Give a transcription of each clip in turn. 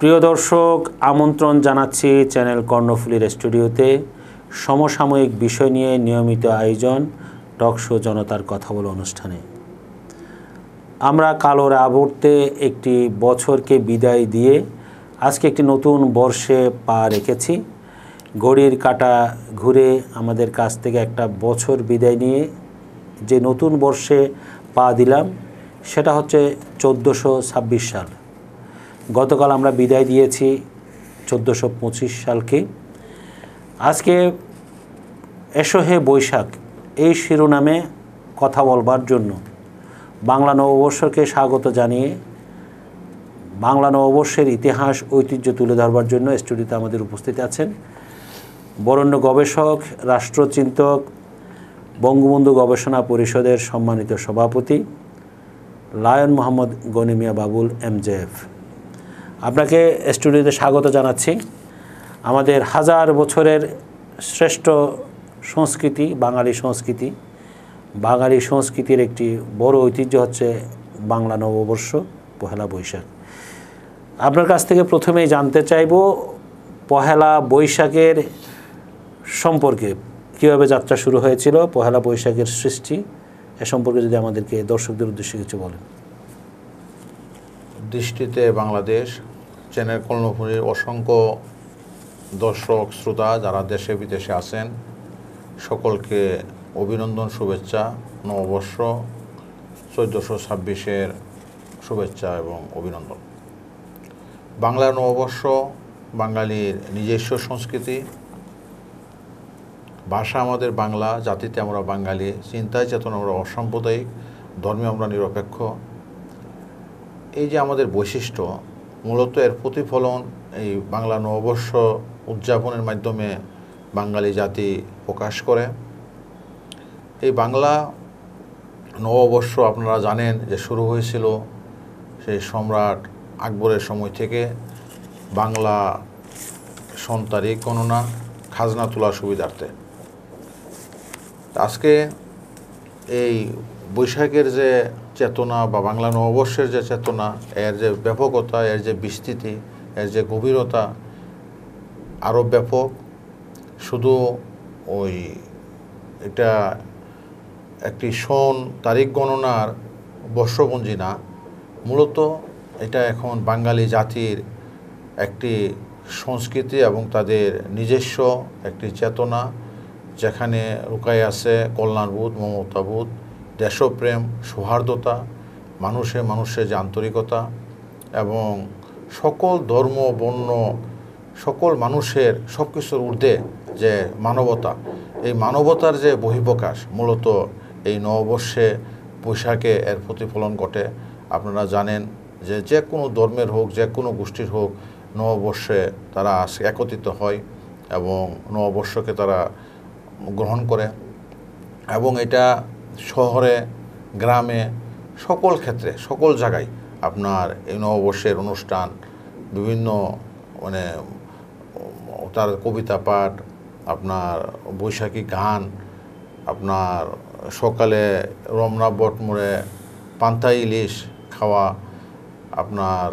প্রিয় দর্শক আমন্ত্রণ জানাচ্ছি চ্যানেল কর্ণফুলির স্টুডিওতে সমসাময়িক বিষয় নিয়ে নিয়মিত আয়োজন টকশো জনতার কথা বলো অনুষ্ঠানে আমরা কালোর আবর্তে একটি বছরকে বিদায় দিয়ে আজকে একটি নতুন বর্ষে পা রেখেছি ঘড়ির কাটা ঘুরে আমাদের কাছ থেকে একটা বছর বিদায় নিয়ে যে নতুন বর্ষে পা দিলাম সেটা হচ্ছে চোদ্দোশো ছাব্বিশ সাল গতকাল আমরা বিদায় দিয়েছি চোদ্দোশো পঁচিশ সালকে আজকে এসোহে বৈশাখ এই শিরোনামে কথা বলবার জন্য বাংলা নববর্ষকে স্বাগত জানিয়ে বাংলা নববর্ষের ইতিহাস ঐতিহ্য তুলে ধরবার জন্য স্টুডিওতে আমাদের উপস্থিত আছেন বরণ্য গবেষক রাষ্ট্রচিন্তক বঙ্গবন্ধু গবেষণা পরিষদের সম্মানিত সভাপতি লায়ন মোহাম্মদ গনিমিয়া বাবুল এমজেএফ আপনাকে স্টুডিওতে স্বাগত জানাচ্ছি আমাদের হাজার বছরের শ্রেষ্ঠ সংস্কৃতি বাঙালি সংস্কৃতি বাঙালি সংস্কৃতির একটি বড় ঐতিহ্য হচ্ছে বাংলা নববর্ষ পহেলা বৈশাখ আপনার কাছ থেকে প্রথমেই জানতে চাইব পহেলা বৈশাখের সম্পর্কে কীভাবে যাত্রা শুরু হয়েছিল পহেলা বৈশাখের সৃষ্টি এ সম্পর্কে যদি আমাদেরকে দর্শকদের উদ্দেশ্যে কিছু বলেন দৃষ্টিতে বাংলাদেশ চ্যানেল কর্ণপুরীর অসংখ্য দর্শক শ্রোতা যারা দেশে বিদেশে আছেন সকলকে অভিনন্দন শুভেচ্ছা নববর্ষ চৌদ্দশো ছাব্বিশের শুভেচ্ছা এবং অভিনন্দন বাংলা নববর্ষ বাঙালির নিজস্ব সংস্কৃতি ভাষা আমাদের বাংলা জাতিতে আমরা বাঙালি চিন্তায় চেতন আমরা অসাম্প্রদায়িক ধর্মে আমরা নিরপেক্ষ এই যে আমাদের বৈশিষ্ট্য মূলত এর প্রতিফলন এই বাংলা নববর্ষ উদযাপনের মাধ্যমে বাঙালি জাতি প্রকাশ করে এই বাংলা নববর্ষ আপনারা জানেন যে শুরু হয়েছিল সেই সম্রাট আকবরের সময় থেকে বাংলা সন্তারি তারিখ গণনা খাজনা তোলা সুবিধার্থে আজকে এই বৈশাখের যে চেতনা বা বাংলা নববর্ষের যে চেতনা এর যে ব্যাপকতা এর যে বিস্তৃতি এর যে গভীরতা আরও ব্যাপক শুধু ওই এটা একটি সন তারিখ গণনার বর্ষপঞ্জি না মূলত এটা এখন বাঙালি জাতির একটি সংস্কৃতি এবং তাদের নিজস্ব একটি চেতনা যেখানে রুকাই আছে কল্যাণবোধ মমতাবোধ দেশপ্রেম সৌহার্দ্যতা মানুষে মানুষের যে আন্তরিকতা এবং সকল ধর্ম বর্ণ সকল মানুষের সব কিছুর ঊর্ধ্বে যে মানবতা এই মানবতার যে বহিঃপ্রকাশ মূলত এই নববর্ষে বৈশাখে এর প্রতিফলন ঘটে আপনারা জানেন যে যে কোনো ধর্মের হোক যে কোনো গোষ্ঠীর হোক নববর্ষে তারা একত্রিত হয় এবং নববর্ষকে তারা গ্রহণ করে এবং এটা শহরে গ্রামে সকল ক্ষেত্রে সকল জায়গায় আপনার এই নববর্ষের অনুষ্ঠান বিভিন্ন মানে তার কবিতা পাঠ আপনার বৈশাখী গান আপনার সকালে রমনা বটমোড়ে পান্তা ইলিশ খাওয়া আপনার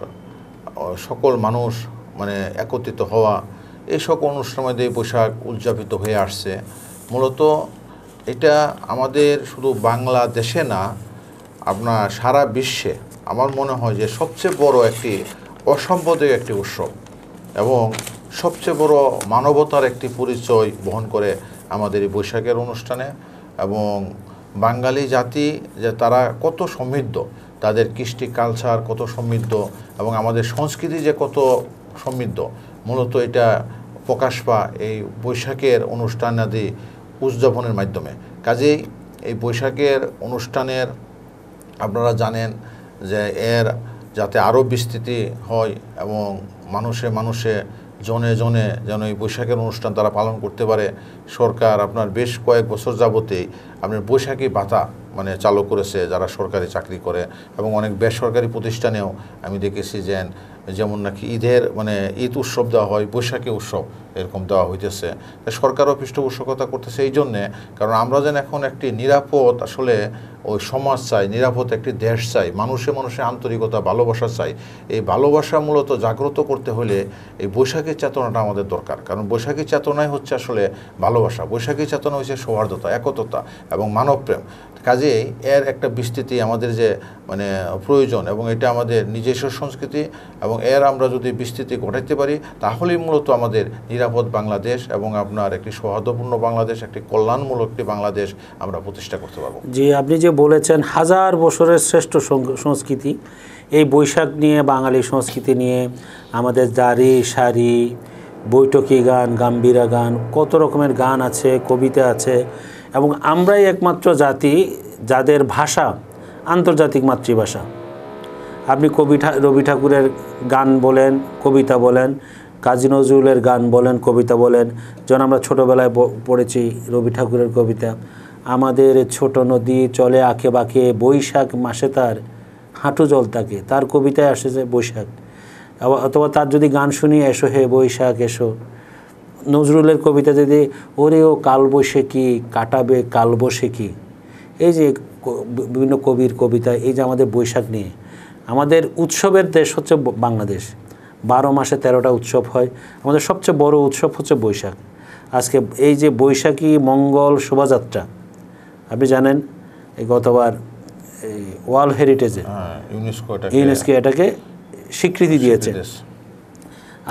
সকল মানুষ মানে একত্রিত হওয়া এই সকল অনুষ্ঠানের মধ্যে এই পোশাক উদযাপিত হয়ে আসছে মূলত এটা আমাদের শুধু বাংলাদেশে না আপনার সারা বিশ্বে আমার মনে হয় যে সবচেয়ে বড় একটি অসাম্প্রদায়িক একটি উৎসব এবং সবচেয়ে বড় মানবতার একটি পরিচয় বহন করে আমাদের এই বৈশাখের অনুষ্ঠানে এবং বাঙালি জাতি যে তারা কত সমৃদ্ধ তাদের কৃষ্টি কালচার কত সমৃদ্ধ এবং আমাদের সংস্কৃতি যে কত সমৃদ্ধ মূলত এটা প্রকাশ পা এই বৈশাখের অনুষ্ঠানাদি উদযাপনের মাধ্যমে কাজেই এই বৈশাখের অনুষ্ঠানের আপনারা জানেন যে এর যাতে আরও বিস্তৃতি হয় এবং মানুষে মানুষে জনে জনে যেন এই বৈশাখের অনুষ্ঠান তারা পালন করতে পারে সরকার আপনার বেশ কয়েক বছর যাবতেই আপনার বৈশাখী ভাতা মানে চালু করেছে যারা সরকারি চাকরি করে এবং অনেক বেসরকারি প্রতিষ্ঠানেও আমি দেখেছি যে যেমন নাকি ঈদের মানে ঈদ উৎসব দেওয়া হয় বৈশাখী উৎসব এরকম দেওয়া হইতেছে সরকারও পৃষ্ঠপোষকতা করতেছে এই জন্যে কারণ আমরা যেন এখন একটি নিরাপদ আসলে ওই সমাজ চাই নিরাপদ একটি দেশ চাই মানুষে মানুষে আন্তরিকতা ভালোবাসা চাই এই ভালোবাসা মূলত জাগ্রত করতে হলে এই বৈশাখীর চেতনাটা আমাদের দরকার কারণ বৈশাখীর চেতনাই হচ্ছে আসলে ভালোবাসা বৈশাখী চেতনা হচ্ছে সৌহার্দতা একতা এবং মানবপ্রেম কাজে কাজেই এর একটা বিস্তৃতি আমাদের যে মানে প্রয়োজন এবং এটা আমাদের নিজস্ব সংস্কৃতি এবং এর আমরা যদি বিস্তৃতি ঘটাইতে পারি তাহলেই মূলত আমাদের নিরাপদ বাংলাদেশ এবং আপনার একটি সৌহার্দ্যপূর্ণ বাংলাদেশ একটি কল্যাণমূলক একটি বাংলাদেশ আমরা প্রতিষ্ঠা করতে পারবো জি আপনি যে বলেছেন হাজার বছরের শ্রেষ্ঠ সংস্কৃতি এই বৈশাখ নিয়ে বাঙালি সংস্কৃতি নিয়ে আমাদের দাড়ি শাড়ি বৈঠকি গান গাম্ভীরা গান কত রকমের গান আছে কবিতা আছে এবং আমরাই একমাত্র জাতি যাদের ভাষা আন্তর্জাতিক মাতৃভাষা আপনি কবি রবি ঠাকুরের গান বলেন কবিতা বলেন কাজী নজরুলের গান বলেন কবিতা বলেন যেন আমরা ছোটোবেলায় পড়েছি রবি ঠাকুরের কবিতা আমাদের ছোট নদী চলে আঁকে বাঁকে বৈশাখ মাসে তার হাঁটু জল থাকে তার কবিতায় আসে যে বৈশাখ অথবা তার যদি গান শুনি এসো হে বৈশাখ এসো নজরুলের কবিতা যদি ওরে ও কাল বসে কি কাটাবে কাল বসে কী এই যে বিভিন্ন কবির কবিতা এই যে আমাদের বৈশাখ নিয়ে আমাদের উৎসবের দেশ হচ্ছে বাংলাদেশ বারো মাসে তেরোটা উৎসব হয় আমাদের সবচেয়ে বড় উৎসব হচ্ছে বৈশাখ আজকে এই যে বৈশাখী মঙ্গল শোভাযাত্রা আপনি জানেন এই গতবার এই ওয়ার্ল্ড হেরিটেজে ইউনেস্কো হ্যাঁ, এটাকে স্বীকৃতি দিয়েছে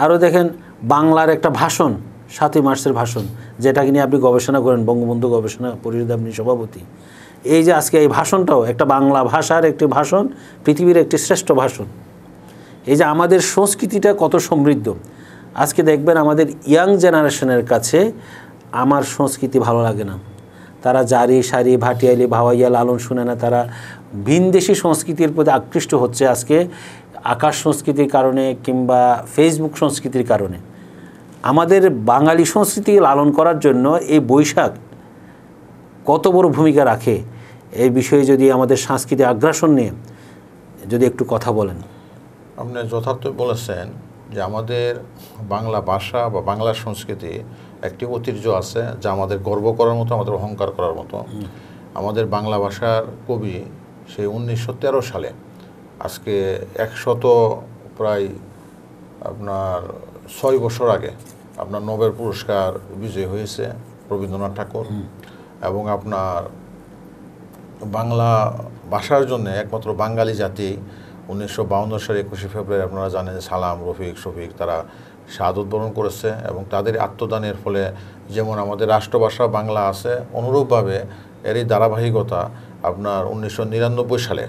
আরও দেখেন বাংলার একটা ভাষণ সাতই মার্চের ভাষণ যেটাকে নিয়ে আপনি গবেষণা করেন বঙ্গবন্ধু গবেষণা পরিষদ আপনি সভাপতি এই যে আজকে এই ভাষণটাও একটা বাংলা ভাষার একটি ভাষণ পৃথিবীর একটি শ্রেষ্ঠ ভাষণ এই যে আমাদের সংস্কৃতিটা কত সমৃদ্ধ আজকে দেখবেন আমাদের ইয়াং জেনারেশনের কাছে আমার সংস্কৃতি ভালো লাগে না তারা জারি সারি ভাটিয়ালি ভাওয়াইয়া লালন শুনে না তারা ভিনদেশি সংস্কৃতির প্রতি আকৃষ্ট হচ্ছে আজকে আকাশ সংস্কৃতির কারণে কিংবা ফেসবুক সংস্কৃতির কারণে আমাদের বাঙালি সংস্কৃতি লালন করার জন্য এই বৈশাখ কত বড় ভূমিকা রাখে এই বিষয়ে যদি আমাদের সংস্কৃতি আগ্রাসন নিয়ে যদি একটু কথা বলেন আপনি যথার্থ বলেছেন যে আমাদের বাংলা ভাষা বা বাংলা সংস্কৃতি একটি ঐতিহ্য আছে যা আমাদের গর্ব করার মতো আমাদের অহংকার করার মতো আমাদের বাংলা ভাষার কবি সেই উনিশশো সালে আজকে একশত প্রায় আপনার ছয় বছর আগে আপনার নোবেল পুরস্কার বিজয়ী হয়েছে রবীন্দ্রনাথ ঠাকুর এবং আপনার বাংলা ভাষার জন্য একমাত্র বাঙালি জাতি উনিশশো বাউন্ন সালে একুশে ফেব্রুয়ারি আপনারা জানেন সালাম রফিক শফিক তারা স্বাদ বরণ করেছে এবং তাদের আত্মদানের ফলে যেমন আমাদের রাষ্ট্রভাষা বাংলা আছে অনুরূপভাবে এরই ধারাবাহিকতা আপনার উনিশশো নিরানব্বই সালে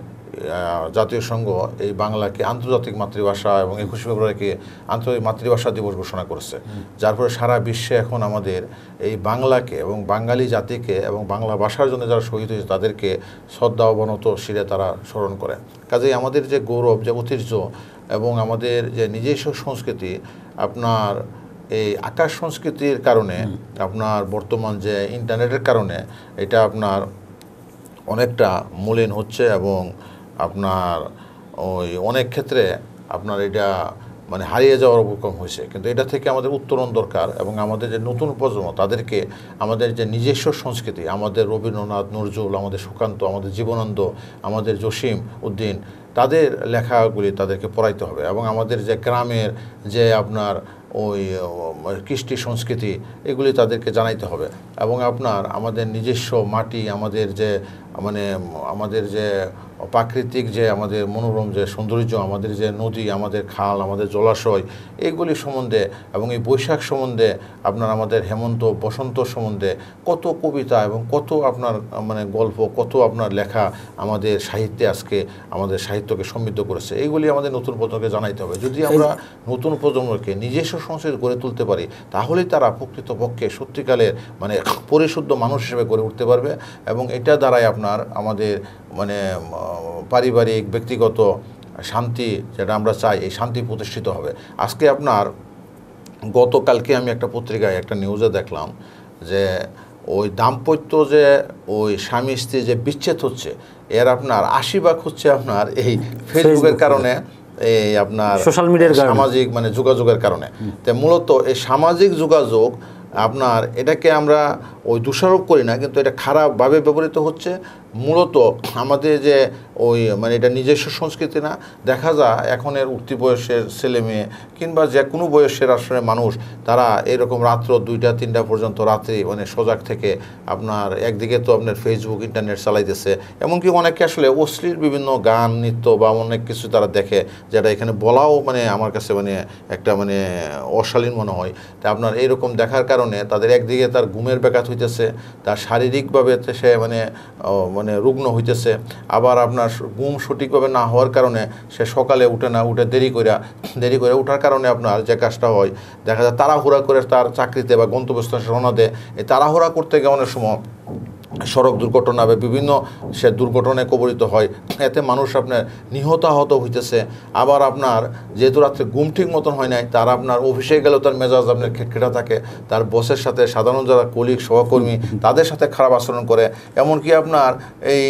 জাতীয় সংঘ এই বাংলাকে আন্তর্জাতিক মাতৃভাষা এবং একুশে ফেব্রুয়ারিকে আন্তর্জাতিক মাতৃভাষা দিবস ঘোষণা করছে যার ফলে সারা বিশ্বে এখন আমাদের এই বাংলাকে এবং বাঙালি জাতিকে এবং বাংলা ভাষার জন্য যারা শহীদ হয়েছে তাদেরকে শ্রদ্ধা অবনত শিরে তারা স্মরণ করে কাজেই আমাদের যে গৌরব যে ঐতিহ্য এবং আমাদের যে নিজস্ব সংস্কৃতি আপনার এই আকাশ সংস্কৃতির কারণে আপনার বর্তমান যে ইন্টারনেটের কারণে এটা আপনার অনেকটা মূলীন হচ্ছে এবং আপনার ওই অনেক ক্ষেত্রে আপনার এটা মানে হারিয়ে যাওয়ার উপক্রম হয়েছে কিন্তু এটা থেকে আমাদের উত্তরণ দরকার এবং আমাদের যে নতুন প্রজন্ম তাদেরকে আমাদের যে নিজস্ব সংস্কৃতি আমাদের রবীন্দ্রনাথ নজরুল আমাদের সুকান্ত আমাদের জীবনন্দ আমাদের জসিম উদ্দিন তাদের লেখাগুলি তাদেরকে পড়াইতে হবে এবং আমাদের যে গ্রামের যে আপনার ওই কৃষ্টি সংস্কৃতি এগুলি তাদেরকে জানাইতে হবে এবং আপনার আমাদের নিজস্ব মাটি আমাদের যে মানে আমাদের যে প্রাকৃতিক যে আমাদের মনোরম যে সৌন্দর্য আমাদের যে নদী আমাদের খাল আমাদের জলাশয় এইগুলি সম্বন্ধে এবং এই বৈশাখ সম্বন্ধে আপনার আমাদের হেমন্ত বসন্ত সম্বন্ধে কত কবিতা এবং কত আপনার মানে গল্প কত আপনার লেখা আমাদের সাহিত্যে আজকে আমাদের সাহিত্যকে সমৃদ্ধ করেছে এইগুলি আমাদের নতুন প্রজন্মকে জানাইতে হবে যদি আমরা নতুন প্রজন্মকে নিজস্ব সংস্কৃতি গড়ে তুলতে পারি তাহলেই তারা প্রকৃতপক্ষে সত্যিকালের মানে পরিশুদ্ধ মানুষ হিসেবে গড়ে উঠতে পারবে এবং এটা দ্বারাই আপনার আমাদের মানে পারিবারিক ব্যক্তিগত শান্তি যেটা আমরা চাই এই শান্তি প্রতিষ্ঠিত হবে আজকে আপনার গতকালকে আমি একটা পত্রিকায় একটা নিউজে দেখলাম যে ওই দাম্পত্য যে ওই স্বামী স্ত্রী যে বিচ্ছেদ হচ্ছে এর আপনার আশি ভাগ হচ্ছে আপনার এই ফেসবুকের কারণে এই আপনার সোশ্যাল মিডিয়ার সামাজিক মানে যোগাযোগের কারণে তো মূলত এই সামাজিক যোগাযোগ আপনার এটাকে আমরা ওই দোষারোপ করি না কিন্তু এটা খারাপভাবে ব্যবহৃত হচ্ছে মূলত আমাদের যে ওই মানে এটা নিজস্ব সংস্কৃতি না দেখা যায় এখনের উঠতি বয়সের ছেলে মেয়ে কিংবা যে কোনো বয়সের আসলে মানুষ তারা এরকম রাত্র দুইটা তিনটা পর্যন্ত রাত্রি মানে সজাগ থেকে আপনার একদিকে তো আপনার ফেসবুক ইন্টারনেট চালাইতেছে এমনকি অনেকে আসলে অশ্লীল বিভিন্ন গান নৃত্য বা অনেক কিছু তারা দেখে যেটা এখানে বলাও মানে আমার কাছে মানে একটা মানে অশালীন মনে হয় তা আপনার এইরকম দেখার কারণে তাদের একদিকে তার ঘুমের ব্যাঘাত হইতেছে তার শারীরিকভাবে সে মানে মানে রুগ্ন হইতেছে আবার আপনার ঘুম সঠিকভাবে না হওয়ার কারণে সে সকালে উঠে না উঠে দেরি করে দেরি করে ওঠার কারণে আপনার যে কাজটা হয় দেখা যায় তাড়াহুড়া করে তার চাকরিতে বা গন্তব্যস্থানে রওনা দেয় এই তাড়াহুড়া করতে গিয়ে অনেক সময় সড়ক দুর্ঘটনা বা বিভিন্ন সে দুর্ঘটনায় কবলিত হয় এতে মানুষ আপনার নিহতাহত হইতেছে আবার আপনার যেহেতু রাত্রে ঘুম ঠিক মতন হয় নাই তার আপনার অফিসে গেলেও তার মেজাজ আপনার খেটখেটা থাকে তার বসের সাথে সাধারণ যারা কলিগ সহকর্মী তাদের সাথে খারাপ আচরণ করে এমনকি আপনার এই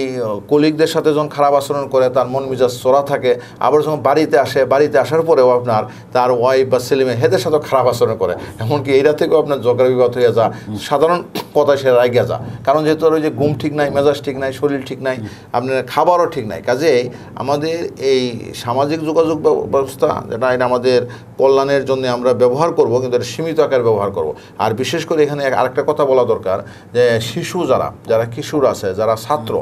কলিগদের সাথে যখন খারাপ আচরণ করে তার মন মেজাজ চড়া থাকে আবার যখন বাড়িতে আসে বাড়িতে আসার পরেও আপনার তার ওয়াইফ বা ছেলেমে হেদের সাথেও খারাপ আচরণ করে এমনকি এইটা থেকেও আপনার জগড়া বিবাদ হয়ে যা সাধারণ কথায় সে রায় যা কারণ যেহেতু ওই যে ঘুম ঠিক নাই মেজাজ ঠিক নাই শরীর ঠিক নাই আপনার খাবারও ঠিক নাই কাজে আমাদের এই সামাজিক যোগাযোগ ব্যবস্থা যেটা এটা আমাদের কল্যাণের জন্য আমরা ব্যবহার করব কিন্তু এটা সীমিত আকার ব্যবহার করব আর বিশেষ করে এখানে আরেকটা কথা বলা দরকার যে শিশু যারা যারা কিশোর আছে যারা ছাত্র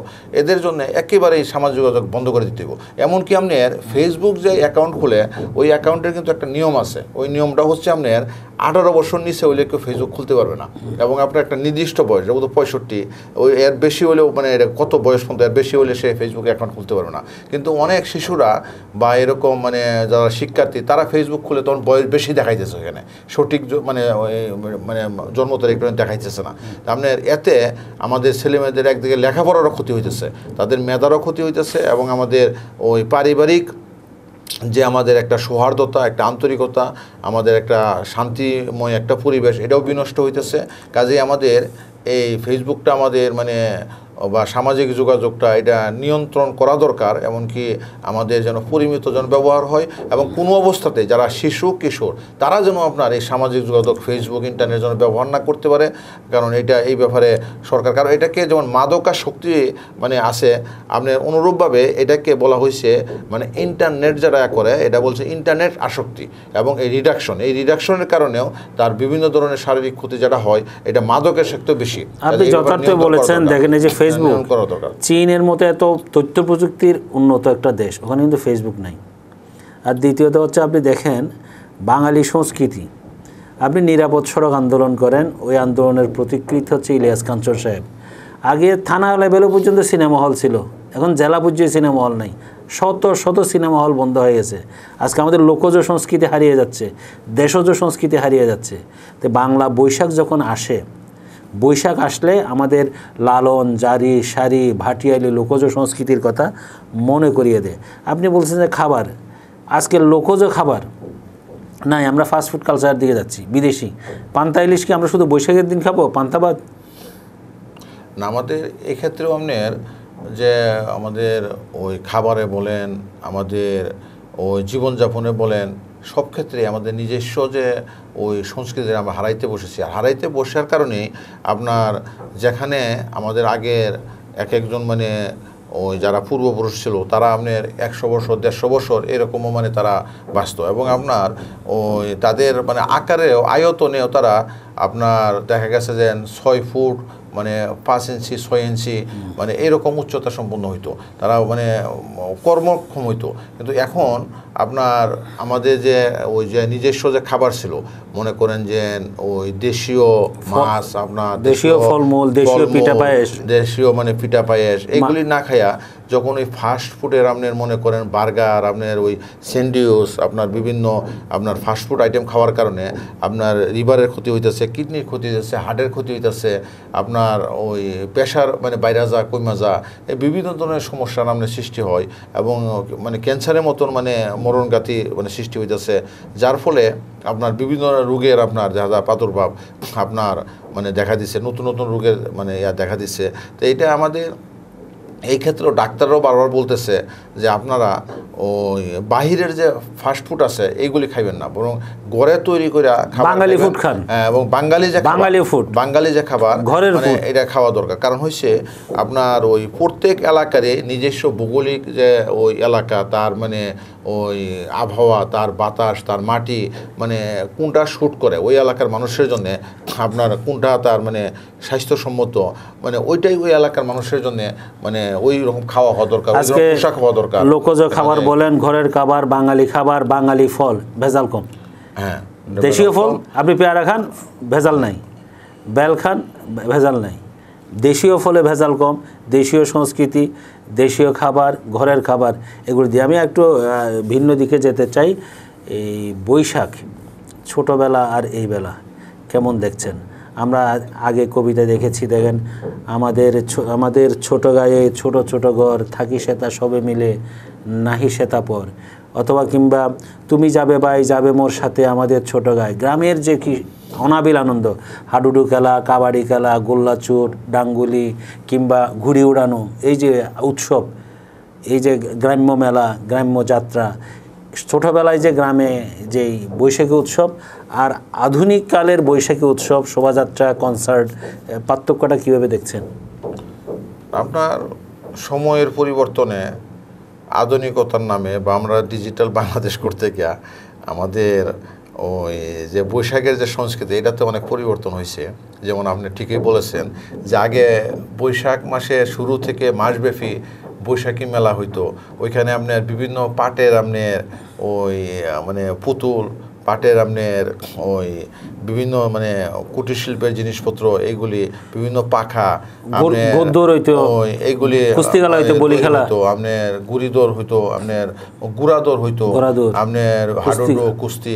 এদের জন্য একেবারেই সামাজিক যোগাযোগ বন্ধ করে দিতে হবে এমনকি আপনার ফেসবুক যে অ্যাকাউন্ট খুলে ওই অ্যাকাউন্টের কিন্তু একটা নিয়ম আছে ওই নিয়মটা হচ্ছে আপনার আঠারো বছর নিচে ওই কেউ ফেসবুক খুলতে পারবে না এবং আপনার একটা নির্দিষ্ট বয়স যেমন পঁয়ষট্টি ওই এর বেশি হলেও মানে কত বয়স পর্যন্ত এর বেশি হলে সে ফেসবুকে অ্যাকাউন্ট খুলতে পারবে না কিন্তু অনেক শিশুরা বা এরকম মানে যারা শিক্ষার্থী তারা ফেসবুক খুলে তখন বয়স বেশি দেখাইতেছে এখানে সঠিক মানে মানে জন্ম তারিখ দেখাইতেছে না তার মানে এতে আমাদের ছেলেমেয়েদের একদিকে লেখাপড়ারও ক্ষতি হইতেছে তাদের মেধারও ক্ষতি হইতেছে এবং আমাদের ওই পারিবারিক যে আমাদের একটা সৌহার্দ্যতা একটা আন্তরিকতা আমাদের একটা শান্তিময় একটা পরিবেশ এটাও বিনষ্ট হইতেছে কাজেই আমাদের এই ফেসবুকটা আমাদের মানে বা সামাজিক যোগাযোগটা এটা নিয়ন্ত্রণ করা দরকার এমনকি আমাদের যেন পরিমিত যেন ব্যবহার হয় এবং কোনো অবস্থাতে যারা শিশু কিশোর তারা যেন আপনার এই সামাজিক যোগাযোগ ফেসবুক ইন্টারনেট যেন ব্যবহার না করতে পারে কারণ এটা এই ব্যাপারে সরকার কারণ এটাকে যেমন মাদকা শক্তি মানে আছে আপনার অনুরূপভাবে এটাকে বলা হয়েছে মানে ইন্টারনেট যারা করে এটা বলছে ইন্টারনেট আসক্তি এবং এই রিডাকশন এই রিডাকশনের কারণেও তার বিভিন্ন ধরনের শারীরিক ক্ষতি যেটা হয় এটা মাদকের শক্তি বেশি আপনি যথার্থ বলেছেন দেখেন এই যে ফেসবুক চীনের মতো এত তথ্য প্রযুক্তির উন্নত একটা দেশ ওখানে কিন্তু ফেসবুক নাই আর দ্বিতীয়ত হচ্ছে আপনি দেখেন বাঙালি সংস্কৃতি আপনি নিরাপদ সড়ক আন্দোলন করেন ওই আন্দোলনের প্রতিকৃত হচ্ছে ইলিয়াস কাঞ্চন সাহেব আগে থানা লেভেলও পর্যন্ত সিনেমা হল ছিল এখন জেলা পর্যায়ে সিনেমা হল নাই শত শত সিনেমা হল বন্ধ হয়ে গেছে আজকে আমাদের লোকজ সংস্কৃতি হারিয়ে যাচ্ছে দেশজ সংস্কৃতি হারিয়ে যাচ্ছে তো বাংলা বৈশাখ যখন আসে বৈশাখ আসলে আমাদের লালন জারি শাড়ি ভাটিয়ালি লোকজ সংস্কৃতির কথা মনে করিয়ে দেয় আপনি বলছেন যে খাবার আজকের লোকজ খাবার নাই আমরা ফাস্টফুড কালচারের দিকে যাচ্ছি বিদেশি পান্তা ইলিশ কি আমরা শুধু বৈশাখের দিন খাবো পান্তাবাদ না আমাদের এক্ষেত্রেও আপনার যে আমাদের ওই খাবারে বলেন আমাদের ওই জীবনযাপনে বলেন সব ক্ষেত্রে আমাদের নিজস্ব যে ওই সংস্কৃতি আমরা হারাইতে বসেছি আর হারাইতে বসার কারণে আপনার যেখানে আমাদের আগের এক একজন মানে ওই যারা পূর্বপুরুষ ছিল তারা আপনার একশো বছর দেড়শো বছর এরকমও মানে তারা বাঁচত এবং আপনার ওই তাদের মানে আকারেও আয়তনেও তারা আপনার দেখা গেছে যে ছয় ফুট মানে পাঁচ ইঞ্চি ছয় ইঞ্চি মানে এরকম উচ্চতা সম্পন্ন হইতো তারা মানে কর্মক্ষম হইতো কিন্তু এখন আপনার আমাদের যে ওই যে নিজস্ব যে খাবার ছিল মনে করেন যে ওই দেশীয় মাছ আপনার দেশীয় ফলমূল দেশীয় পিঠা পায়েস দেশীয় মানে পিঠা পায়েস এগুলি না খায়া যখন ওই ফাস্ট ফুডের আপনার মনে করেন বার্গার আপনার ওই স্যান্ডিউস আপনার বিভিন্ন আপনার ফাস্ট ফুড আইটেম খাওয়ার কারণে আপনার লিভারের ক্ষতি হইতেছে কিডনির ক্ষতি হইতেছে হার্টের ক্ষতি হইতেছে আপনার ওই প্রেশার মানে বাইরা যা কইমা যা এই বিভিন্ন ধরনের সমস্যার আপনার সৃষ্টি হয় এবং মানে ক্যান্সারের মতন মানে মরণঘাতী মানে সৃষ্টি হইতেছে যার ফলে আপনার বিভিন্ন রোগের আপনার যা যা প্রাদুর্ভাব আপনার মানে দেখা দিচ্ছে নতুন নতুন রোগের মানে ইয়া দেখা দিচ্ছে তো এটা আমাদের এই ক্ষেত্রেও ডাক্তাররাও বারবার বলতেছে যে আপনারা ওই বাহিরের যে ফাস্ট ফুড আছে এইগুলি খাইবেন না বরং ঘরে তৈরি করে বাঙালি ফুড খান হ্যাঁ, এবং বাঙালি যে বাঙালি ফুড বাঙালি যে খাবার ঘরের মানে এটা খাওয়া দরকার কারণ হচ্ছে আপনার ওই প্রত্যেক এলাকারে নিজস্ব ভৌগোলিক যে ওই এলাকা তার মানে ওই আবহাওয়া তার বাতাস তার মাটি মানে কোনটা শ্যুট করে ওই এলাকার মানুষের জন্য আপনার কোনটা তার মানে স্বাস্থ্যসম্মত মানে ওইটাই ওই এলাকার মানুষের জন্য মানে ওই রকম খাওয়া হওয়া দরকার পোশাক হওয়া দরকার লোকজ খাবার হ্যাঁ। বলেন ঘরের খাবার বাঙালি খাবার বাঙালি ফল ভেজাল কম হ্যাঁ দেশীয় ফল আপনি পেয়ারা খান ভেজাল নাই বেল খান ভেজাল নাই দেশীয় ফলে ভেজাল কম দেশীয় সংস্কৃতি দেশীয় খাবার ঘরের খাবার এগুলো দিয়ে আমি একটু ভিন্ন দিকে যেতে চাই এই বৈশাখ ছোটোবেলা আর এই বেলা কেমন দেখছেন আমরা আগে কবিতা দেখেছি দেখেন আমাদের আমাদের ছোট গায়ে ছোট ছোট ঘর থাকি সেতা সবে মিলে নাহি সেতা পর অথবা কিংবা তুমি যাবে ভাই যাবে মোর সাথে আমাদের ছোট গায়ে গ্রামের যে কি অনাবিল আনন্দ হাডুডু খেলা কাবাডি খেলা গোল্লাচুর ডাঙ্গুলি কিংবা ঘুড়ি উড়ানো এই যে উৎসব এই যে গ্রাম্য মেলা গ্রাম্য যাত্রা ছোটোবেলায় যে গ্রামে যেই বৈশাখী উৎসব আর আধুনিককালের বৈশাখী উৎসব শোভাযাত্রা কনসার্ট পার্থক্যটা কীভাবে দেখছেন আপনার সময়ের পরিবর্তনে আধুনিকতার নামে বা আমরা ডিজিটাল বাংলাদেশ করতে গিয়া আমাদের ওই যে বৈশাখের যে সংস্কৃতি এটাতে অনেক পরিবর্তন হয়েছে যেমন আপনি ঠিকই বলেছেন যে আগে বৈশাখ মাসে শুরু থেকে মাসব্যাপী বৈশাখী মেলা হইতো ওইখানে আপনার বিভিন্ন পাটের আপনার ওই মানে পুতুল পাটের আপনার ওই বিভিন্ন মানে কুটির শিল্পের জিনিসপত্র এইগুলি বিভিন্ন পাখা এইগুলি হইতো আপনার হইতো আপনার কুস্তি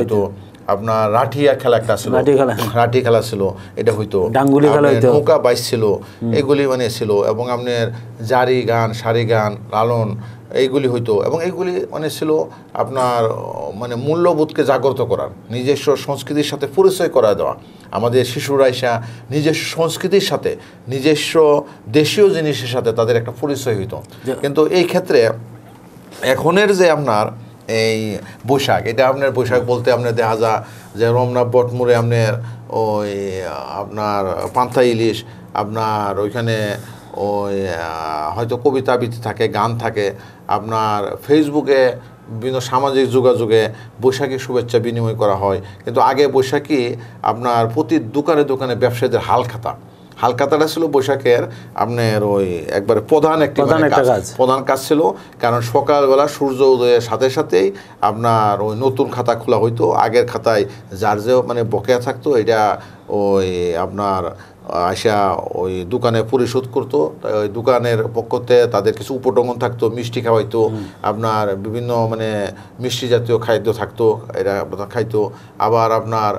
হইতো আপনার রাঠিয়া খেলা একটা ছিল রাঠি খেলা ছিল এটা হইতো নৌকা ছিল এগুলি মানে ছিল এবং আপনার জারি গান সারি গান লালন এইগুলি হইতো এবং এইগুলি মানে ছিল আপনার মানে মূল্যবোধকে জাগ্রত করার নিজস্ব সংস্কৃতির সাথে পরিচয় করা দেওয়া আমাদের শিশুরা এসে নিজস্ব সংস্কৃতির সাথে নিজস্ব দেশীয় জিনিসের সাথে তাদের একটা পরিচয় হইত কিন্তু এই ক্ষেত্রে এখনের যে আপনার এই বৈশাখ এটা আপনার বৈশাখ বলতে আপনার দেখা যা যে রমনাথ বটমুরে আপনার ওই আপনার পান্থা ইলিশ আপনার ওইখানে ওই হয়তো কবিতা আবৃত্তি থাকে গান থাকে আপনার ফেসবুকে বিভিন্ন সামাজিক যোগাযোগে বৈশাখী শুভেচ্ছা বিনিময় করা হয় কিন্তু আগে বৈশাখী আপনার প্রতি দোকানে দোকানে ব্যবসায়ীদের হালখাতা খাতাটা ছিল বৈশাখের আপনার ওই একবারে প্রধান একটি মানে কাজ প্রধান কাজ ছিল কারণ সকালবেলা সূর্য উদয়ের সাথে সাথেই আপনার ওই নতুন খাতা খোলা হইতো আগের খাতায় যার যে মানে বকেয়া থাকতো এটা ওই আপনার আসা ওই দোকানে পরিশোধ করতো ওই দোকানের পক্ষতে তাদের কিছু উপটঙ্গন থাকতো মিষ্টি খাওয়াইতো আপনার বিভিন্ন মানে মিষ্টি জাতীয় খাদ্য থাকতো এরা খাইতো আবার আপনার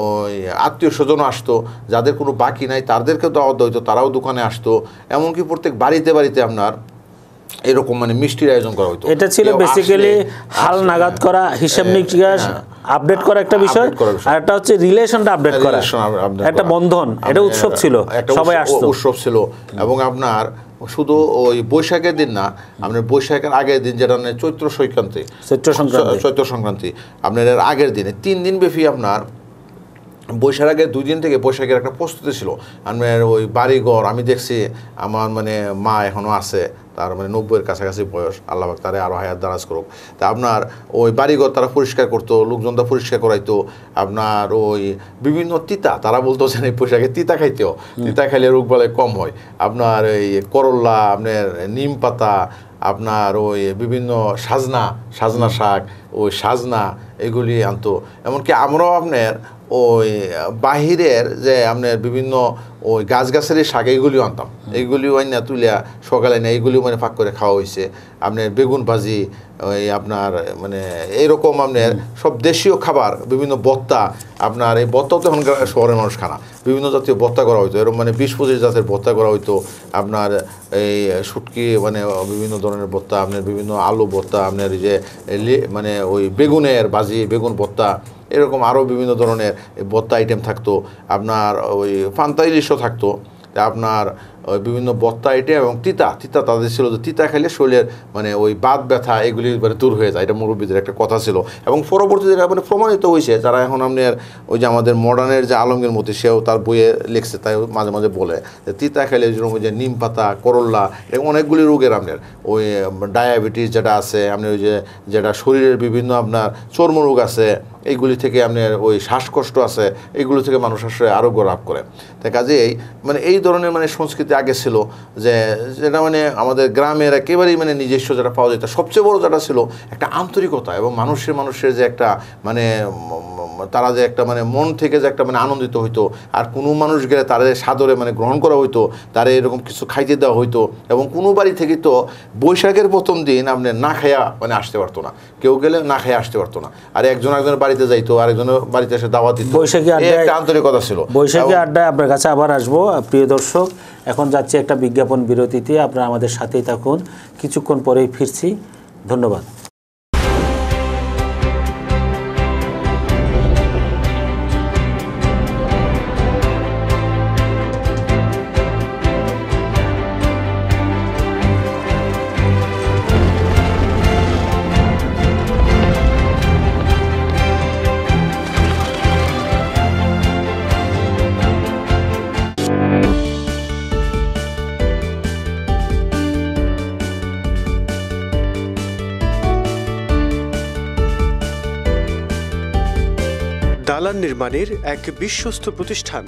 ওই আত্মীয় স্বজন আসতো যাদের কোনো বাকি নাই তাদেরকেও দাওয়াত দিত তারাও দোকানে আসতো এমনকি প্রত্যেক বাড়িতে বাড়িতে আপনার এরকম মানে মিষ্টির আয়োজন করা হতো এটা ছিল বেসিক্যালি হাল নাগাদ করা হ্যাঁ, হিসাব হ্যাঁ, নিকাশ আপডেট হ্যাঁ, করা একটা বিষয় আর একটা হচ্ছে রিলেশনটা আপডেট করা একটা বন্ধন এটা উৎসব ছিল সবাই আসতো উৎসব ছিল এবং আপনার শুধু ওই বৈশাখের দিন না আপনার বৈশাখের আগের দিন যেটা মানে চৈত্র সংক্রান্তি চৈত্র সংক্রান্তি চৈত্র সংক্রান্তি আপনার এর আগের দিনে তিন দিন ব্যাপী আপনার বৈশাখ আগে দুই দিন থেকে বৈশাখের একটা প্রস্তুতি ছিল আমার ওই বাড়িঘর আমি দেখছি আমার মানে মা এখনও আছে তার মানে নব্বইয়ের কাছাকাছি বয়স আল্লাহ তারে আরও হায়াত দারাজ করুক তা আপনার ওই বাড়িঘর তারা পরিষ্কার করতো লোকজনরা পরিষ্কার করাইতো আপনার ওই বিভিন্ন তিতা তারা বলতো যে এই পোশাকে তিতা খাইতেও তিতা খাইলে রোগ বলে কম হয় আপনার এই করল্লা আপনার নিম পাতা আপনার ওই বিভিন্ন সাজনা সাজনা শাক ওই সাজনা এগুলি আনতো এমনকি আমরাও আপনার ওই বাহিরের যে আপনার বিভিন্ন ওই গাছ গাছগাছালি শাক এইগুলিও আনতাম এইগুলিও না তুলিয়া সকালে না এইগুলিও মানে ফাঁক করে খাওয়া হয়েছে আপনার বেগুন ভাজি ওই আপনার মানে এইরকম আপনার সব দেশীয় খাবার বিভিন্ন বত্তা আপনার এই বত্তাও তো এখন শহরের মানুষ খানা বিভিন্ন জাতীয় বত্তা করা হইতো এরকম মানে বিশ পঁচিশ জাতের বত্তা করা হইতো আপনার এই শুটকি মানে বিভিন্ন ধরনের বত্তা আপনার বিভিন্ন আলু বত্তা আপনার যে মানে ওই বেগুনের ভাজি বেগুন বত্তা এরকম আরও বিভিন্ন ধরনের বত্তা আইটেম থাকতো আপনার ওই ফান্তা ইলিশও থাকতো আপনার ওই বিভিন্ন বত্তা আইটেম এবং তিতা তিতা তাদের ছিল যে তিতা খেলে শরীরের মানে ওই বাদ ব্যথা এগুলি মানে দূর হয়ে যায় এটা মুরব্বীদের একটা কথা ছিল এবং পরবর্তীতে মানে প্রমাণিত হয়েছে যারা এখন আপনার ওই যে আমাদের মডার্নের যে আলমগীর মতি সেও তার বইয়ে লিখছে তাই মাঝে মাঝে বলে যে তিতা খেলে যেরকম যে নিম পাতা করল্লা এবং অনেকগুলি রোগের আপনার ওই ডায়াবেটিস যেটা আছে আপনি ওই যে যেটা শরীরের বিভিন্ন আপনার চর্মরোগ আছে এইগুলি থেকে আপনার ওই শ্বাসকষ্ট আছে এইগুলো থেকে মানুষ আসলে আরোগ্য লাভ করে তাই কাজে এই মানে এই ধরনের মানে সংস্কৃতি আগে ছিল যে যেটা মানে আমাদের গ্রামের একেবারেই মানে নিজস্ব যেটা পাওয়া যেত সবচেয়ে বড় যেটা ছিল একটা আন্তরিকতা এবং মানুষের মানুষের যে একটা মানে তারা যে একটা মানে মন থেকে যে একটা মানে আনন্দিত হইতো আর কোনো মানুষ গেলে তাদের সাদরে মানে গ্রহণ করা হইতো তারা এরকম কিছু খাইতে দেওয়া হইতো এবং কোনো বাড়ি থেকে তো বৈশাখের প্রথম দিন আপনি না খাইয়া মানে আসতে পারতো না কেউ গেলে না খাইয়া আসতে পারতো না আর একজন একজনের বাড়ি বাড়িতে যাইতো আরেকজনের বাড়িতে এসে দাওয়া দিত বৈশাখী আড্ডায় একটা আন্তরিকতা ছিল বৈশাখী আড্ডায় আপনার কাছে আবার আসবো প্রিয় দর্শক এখন যাচ্ছি একটা বিজ্ঞাপন বিরতিতে আপনারা আমাদের সাথেই থাকুন কিছুক্ষণ পরেই ফিরছি ধন্যবাদ দালান নির্মাণের এক বিশ্বস্ত প্রতিষ্ঠান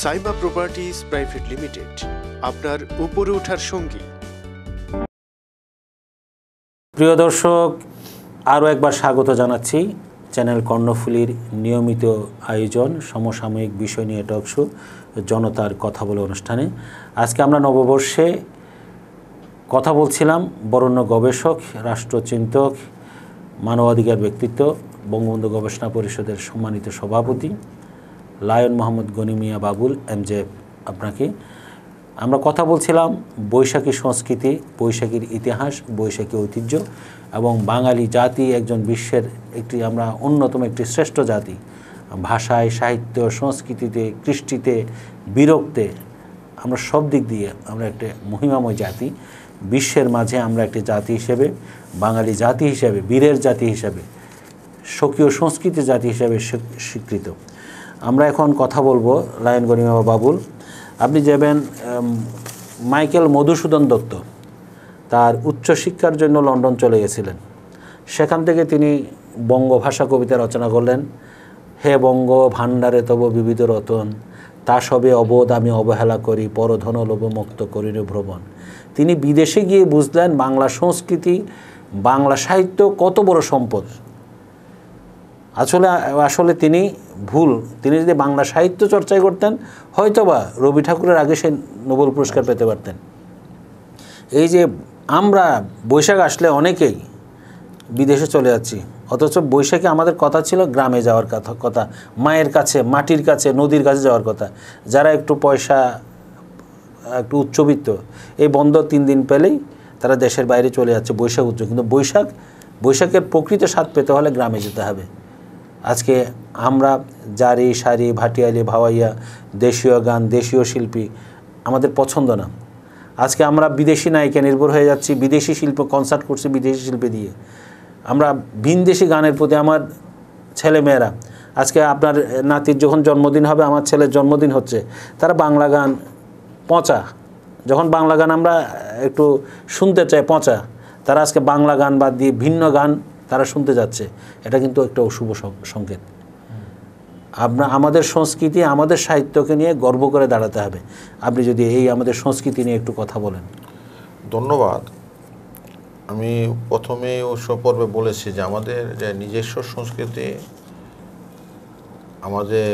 সাইমা প্রপার্টিজ প্রাইভেট লিমিটেড আপনার উপরে ওঠার সঙ্গী প্রিয় দর্শক আরও একবার স্বাগত জানাচ্ছি চ্যানেল কর্ণফুলির নিয়মিত আয়োজন সমসাময়িক বিষয় নিয়ে টকশো জনতার কথা বলে অনুষ্ঠানে আজকে আমরা নববর্ষে কথা বলছিলাম বরণ্য গবেষক রাষ্ট্রচিন্তক মানবাধিকার ব্যক্তিত্ব বঙ্গবন্ধু গবেষণা পরিষদের সম্মানিত সভাপতি লায়ন মোহাম্মদ গনিমিয়া বাবুল এমজেএফ আপনাকে আমরা কথা বলছিলাম বৈশাখী সংস্কৃতি বৈশাখীর ইতিহাস বৈশাখী ঐতিহ্য এবং বাঙালি জাতি একজন বিশ্বের একটি আমরা অন্যতম একটি শ্রেষ্ঠ জাতি ভাষায় সাহিত্য সংস্কৃতিতে কৃষ্টিতে বিরক্তে আমরা সব দিক দিয়ে আমরা একটি মহিমাময় জাতি বিশ্বের মাঝে আমরা একটি জাতি হিসেবে বাঙালি জাতি হিসেবে বীরের জাতি হিসেবে স্বকীয় সংস্কৃতি জাতি হিসাবে স্বীকৃত আমরা এখন কথা বলবো লায়ন গরিমা বাবুল আপনি যাবেন মাইকেল মধুসূদন দত্ত তার উচ্চশিক্ষার জন্য লন্ডন চলে গেছিলেন সেখান থেকে তিনি বঙ্গভাষা কবিতা রচনা করলেন হে বঙ্গ ভাণ্ডারে তব বিবিধ রতন তা সবে অবোধ আমি অবহেলা করি পরধন লোভমুক্ত করির ভ্রমণ তিনি বিদেশে গিয়ে বুঝলেন বাংলা সংস্কৃতি বাংলা সাহিত্য কত বড় সম্পদ আসলে আসলে তিনি ভুল তিনি যদি বাংলা সাহিত্য চর্চাই করতেন হয়তোবা রবি ঠাকুরের আগে সে নোবেল পুরস্কার পেতে পারতেন এই যে আমরা বৈশাখ আসলে অনেকেই বিদেশে চলে যাচ্ছি অথচ বৈশাখে আমাদের কথা ছিল গ্রামে যাওয়ার কথা কথা মায়ের কাছে মাটির কাছে নদীর কাছে যাওয়ার কথা যারা একটু পয়সা একটু উচ্চবিত্ত এই বন্ধ তিন দিন পেলেই তারা দেশের বাইরে চলে যাচ্ছে বৈশাখ উৎসব কিন্তু বৈশাখ বৈশাখের প্রকৃত স্বাদ পেতে হলে গ্রামে যেতে হবে আজকে আমরা জারি সারি ভাটিয়ালি ভাওয়াইয়া দেশীয় গান দেশীয় শিল্পী আমাদের পছন্দ না আজকে আমরা বিদেশি নায়িকা নির্ভর হয়ে যাচ্ছি বিদেশি শিল্প কনসার্ট করছি বিদেশি শিল্পী দিয়ে আমরা ভিনদেশি গানের প্রতি আমার ছেলেমেয়েরা আজকে আপনার নাতির যখন জন্মদিন হবে আমার ছেলের জন্মদিন হচ্ছে তারা বাংলা গান পচা যখন বাংলা গান আমরা একটু শুনতে চাই পচা তারা আজকে বাংলা গান বাদ দিয়ে ভিন্ন গান তারা শুনতে যাচ্ছে এটা কিন্তু একটা অশুভ সংকেত আপনার আমাদের সংস্কৃতি আমাদের সাহিত্যকে নিয়ে গর্ব করে দাঁড়াতে হবে আপনি যদি এই আমাদের সংস্কৃতি নিয়ে একটু কথা বলেন ধন্যবাদ আমি প্রথমে উৎসব পর্বে বলেছি যে আমাদের যে নিজস্ব সংস্কৃতি আমাদের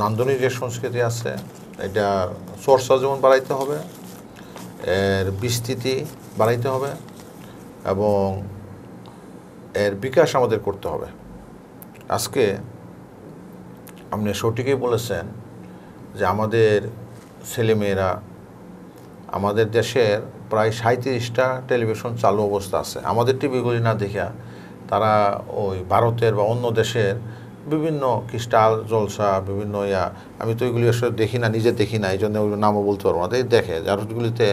নান্দনিক যে সংস্কৃতি আছে এটা চর্চা যেমন বাড়াইতে হবে এর বিস্তৃতি বাড়াইতে হবে এবং এর বিকাশ আমাদের করতে হবে আজকে আপনি সঠিকই বলেছেন যে আমাদের ছেলেমেয়েরা আমাদের দেশের প্রায় সাঁত্রিশটা টেলিভিশন চালু অবস্থা আছে আমাদের টিভিগুলি না দেখা তারা ওই ভারতের বা অন্য দেশের বিভিন্ন ক্রিস্টাল জলসা বিভিন্ন ইয়া আমি তো ওইগুলি আসলে দেখি না নিজে দেখি না এই জন্য ওই নামও বলতে পারবো না দেখে যারগুলিতে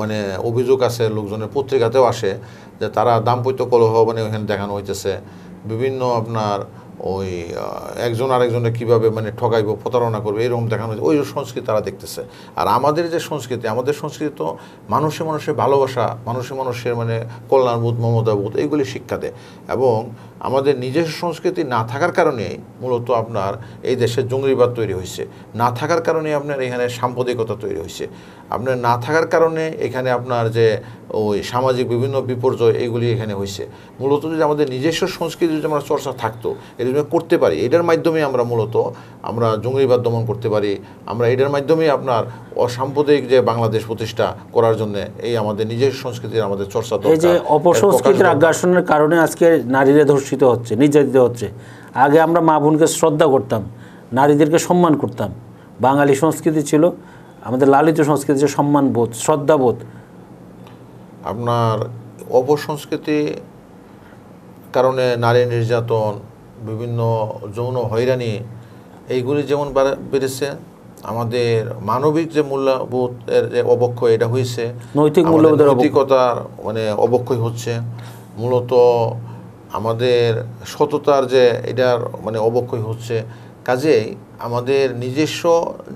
মানে অভিযোগ আছে লোকজনের পত্রিকাতেও আসে যে তারা দাম্পত্য কলহ মানে ওখানে দেখানো হইতেছে বিভিন্ন আপনার ওই একজন আরেকজনের কীভাবে মানে ঠকাইব প্রতারণা করবে এরকম দেখানো ওই সংস্কৃতি তারা দেখতেছে আর আমাদের যে সংস্কৃতি আমাদের সংস্কৃতি তো মানুষে মানুষের ভালোবাসা মানুষে মানুষের মানে কল্যাণবোধ মমতাবোধ এইগুলি শিক্ষা দেয় এবং আমাদের নিজস্ব সংস্কৃতি না থাকার কারণেই মূলত আপনার এই দেশে জঙ্গিবাদ তৈরি হয়েছে না থাকার কারণে আপনার এখানে সাম্প্রদায়িকতা তৈরি হয়েছে আপনার না থাকার কারণে এখানে আপনার যে ওই সামাজিক বিভিন্ন বিপর্যয় এইগুলি এখানে হয়েছে মূলত যদি আমাদের নিজস্ব সংস্কৃতি যদি আমরা চর্চা থাকতো এর যেগুলো করতে পারি এটার মাধ্যমে আমরা মূলত আমরা জঙ্গিবাদ দমন করতে পারি আমরা এটার মাধ্যমে আপনার অসাম্প্রদায়িক যে বাংলাদেশ প্রতিষ্ঠা করার জন্য এই আমাদের নিজের সংস্কৃতির আমাদের চর্চা এই যে অপসংস্কৃতির আগ্রাসনের কারণে আজকে নারীরা ধর্ষিত হচ্ছে নির্যাতিত হচ্ছে আগে আমরা মা বোনকে শ্রদ্ধা করতাম নারীদেরকে সম্মান করতাম বাঙালি সংস্কৃতি ছিল আমাদের লালিত সংস্কৃতি যে সম্মানবোধ শ্রদ্ধাবোধ আপনার অপসংস্কৃতি কারণে নারী নির্যাতন বিভিন্ন যৌন হয়রানি এইগুলি যেমন বেড়েছে আমাদের মানবিক যে মূল্যবোধের যে অবক্ষয় এটা হয়েছে নৈতিক মূল্যবোধের নৈতিকতার মানে অবক্ষয় হচ্ছে মূলত আমাদের সততার যে এটার মানে অবক্ষয় হচ্ছে কাজেই আমাদের নিজস্ব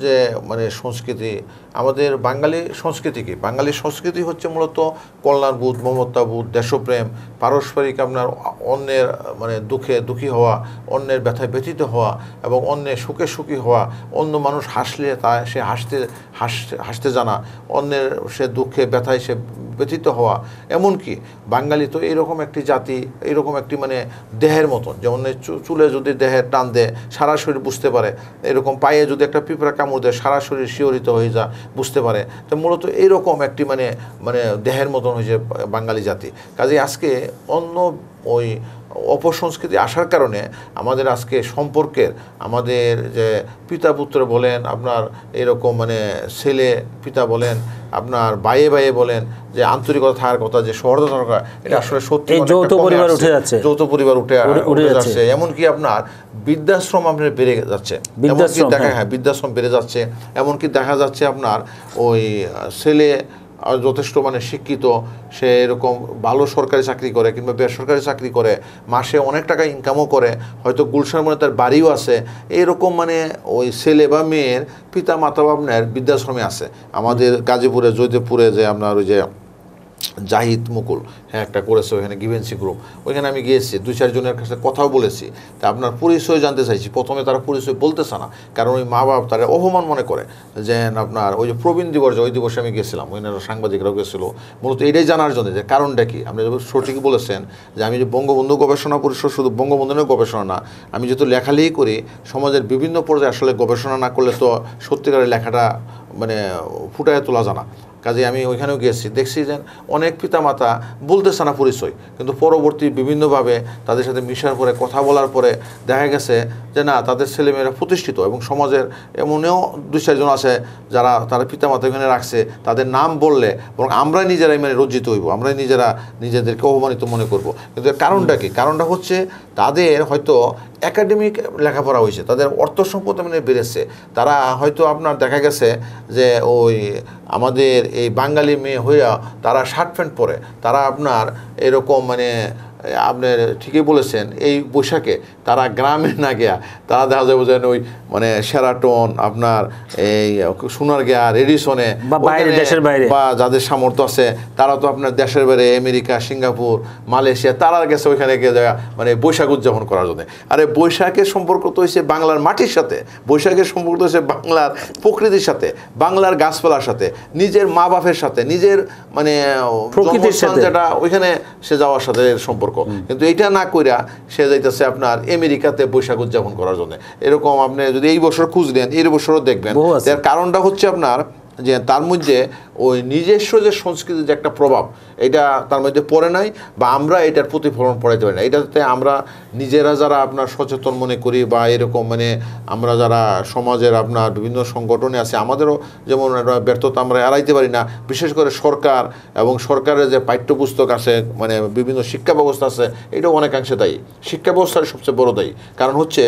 যে মানে সংস্কৃতি আমাদের বাঙালি সংস্কৃতিকে বাঙালি সংস্কৃতি হচ্ছে মূলত কল্যাণবোধ মমতাবোধ দেশপ্রেম পারস্পরিক আপনার অন্যের মানে দুঃখে দুঃখী হওয়া অন্যের ব্যথায় ব্যথিত হওয়া এবং অন্যের সুখে সুখী হওয়া অন্য মানুষ হাসলে তা সে হাসতে হাসতে হাসতে জানা অন্যের সে দুঃখে ব্যথায় সে ব্যথিত হওয়া এমনকি বাঙালি তো এরকম একটি জাতি এইরকম একটি মানে দেহের মতন যেমন চুলে যদি দেহের টান দেয় সারা শরীর বুঝতে পারে এরকম পায়ে যদি একটা পিঁপড়া কামড় দেয় সারা শরীর শিহরিত হয়ে যায় বুঝতে পারে তো মূলত এইরকম একটি মানে মানে দেহের মতন হয়েছে বাঙালি জাতি কাজে আজকে অন্য ওই অপসংস্কৃতি আসার কারণে আমাদের আজকে সম্পর্কের আমাদের যে পিতা পুত্র বলেন আপনার এরকম মানে ছেলে পিতা বলেন আপনার বাইয়ে বাইয়ে বলেন যে আন্তরিকতা থাকার কথা যে সহর্দ দরকার এটা আসলে সত্যি যৌথ পরিবার উঠে যাচ্ছে যৌথ পরিবার উঠে উঠে যাচ্ছে এমনকি আপনার বৃদ্ধাশ্রম আপনার বেড়ে যাচ্ছে দেখা হ্যাঁ।, হ্যাঁ বৃদ্ধাশ্রম বেড়ে যাচ্ছে এমনকি দেখা যাচ্ছে আপনার ওই ছেলে যথেষ্ট মানে শিক্ষিত সে এরকম ভালো সরকারি চাকরি করে কিংবা বেসরকারি চাকরি করে মাসে অনেক টাকা ইনকামও করে হয়তো গুলশান মনে তার বাড়িও আছে এরকম মানে ওই ছেলে বা মেয়ের পিতা মাতা বাপনের বৃদ্ধাশ্রমে আছে আমাদের গাজীপুরে জয়দেবপুরে যে আপনার ওই যে জাহিদ মুকুল হ্যাঁ একটা করেছে ওইখানে গিভেন্সি গ্রুপ ওইখানে আমি গিয়েছি দুই চারজনের কাছে কথাও বলেছি তা আপনার পরিচয় জানতে চাইছি প্রথমে তারা পরিচয় বলতেছে না কারণ ওই মা বাপ তারা অপমান মনে করে যে আপনার ওই যে প্রবীণ দিবস ওই দিবসে আমি গেছিলাম ওইখানে সাংবাদিকরাও গেছিলো মূলত এটাই জানার জন্য যে কারণটা কি আপনি সঠিক বলেছেন যে আমি যে বঙ্গবন্ধু গবেষণা পরিষদ শুধু বঙ্গবন্ধু গবেষণা না আমি যেহেতু লেখালেখি করি সমাজের বিভিন্ন পর্যায়ে আসলে গবেষণা না করলে তো সত্যিকারের লেখাটা মানে ফুটায় তোলা জানা কাজে আমি ওইখানেও গিয়েছি দেখছি যে অনেক পিতামাতা বলতেছে না পরিচয় কিন্তু পরবর্তী বিভিন্নভাবে তাদের সাথে মিশার পরে কথা বলার পরে দেখা গেছে যে না তাদের ছেলেমেয়েরা প্রতিষ্ঠিত এবং সমাজের এমনও দুই চারজন আছে যারা তারা পিতামাতা এখানে রাখছে তাদের নাম বললে বরং আমরা নিজেরাই মানে রজ্জিত হইব আমরাই নিজেরা নিজেদেরকে অপমানিত মনে করব কিন্তু কারণটা কি কারণটা হচ্ছে তাদের হয়তো একাডেমিক লেখাপড়া হয়েছে তাদের অর্থ সম্পদ মানে বেড়েছে তারা হয়তো আপনার দেখা গেছে যে ওই আমাদের এই বাঙালি মেয়ে হইয়া তারা শার্ট প্যান্ট পরে তারা আপনার এরকম মানে আপনি ঠিকই বলেছেন এই বৈশাখে তারা গ্রামে না গিয়া তারা দেখা যাবে যেন ওই মানে সেরাটন আপনার এই সোনার গিয়া রেডিসনে দেশের বাইরে বা যাদের সামর্থ্য আছে তারা তো আপনার দেশের বাইরে আমেরিকা সিঙ্গাপুর মালয়েশিয়া তারা গেছে ওইখানে গিয়ে যায় মানে বৈশাখ উদযাপন করার জন্য আরে বৈশাখের সম্পর্ক তো হয়েছে বাংলার মাটির সাথে বৈশাখের সম্পর্ক তো হয়েছে বাংলার প্রকৃতির সাথে বাংলার গাছপালার সাথে নিজের মা বাপের সাথে নিজের মানে যেটা ওইখানে সে যাওয়ার সাথে সম্পর্ক সম্পর্ক কিন্তু এটা না কইরা সে যাইতেছে আপনার আমেরিকাতে বৈশাখ উদযাপন করার জন্য এরকম আপনি যদি এই বছর খুঁজলেন এই বছরও দেখবেন কারণটা হচ্ছে আপনার যে তার মধ্যে ওই নিজস্ব যে সংস্কৃতির যে একটা প্রভাব এটা তার মধ্যে পড়ে নাই বা আমরা এটার প্রতিফলন পড়াইতে পারি না এটাতে আমরা নিজেরা যারা আপনার সচেতন মনে করি বা এরকম মানে আমরা যারা সমাজের আপনার বিভিন্ন সংগঠনে আছে আমাদেরও যেমন ব্যর্থতা আমরা এড়াইতে পারি না বিশেষ করে সরকার এবং সরকারের যে পাঠ্যপুস্তক আছে মানে বিভিন্ন শিক্ষা ব্যবস্থা আছে এটাও অনেকাংশে দায়ী শিক্ষা ব্যবস্থার সবচেয়ে বড় দায়ী কারণ হচ্ছে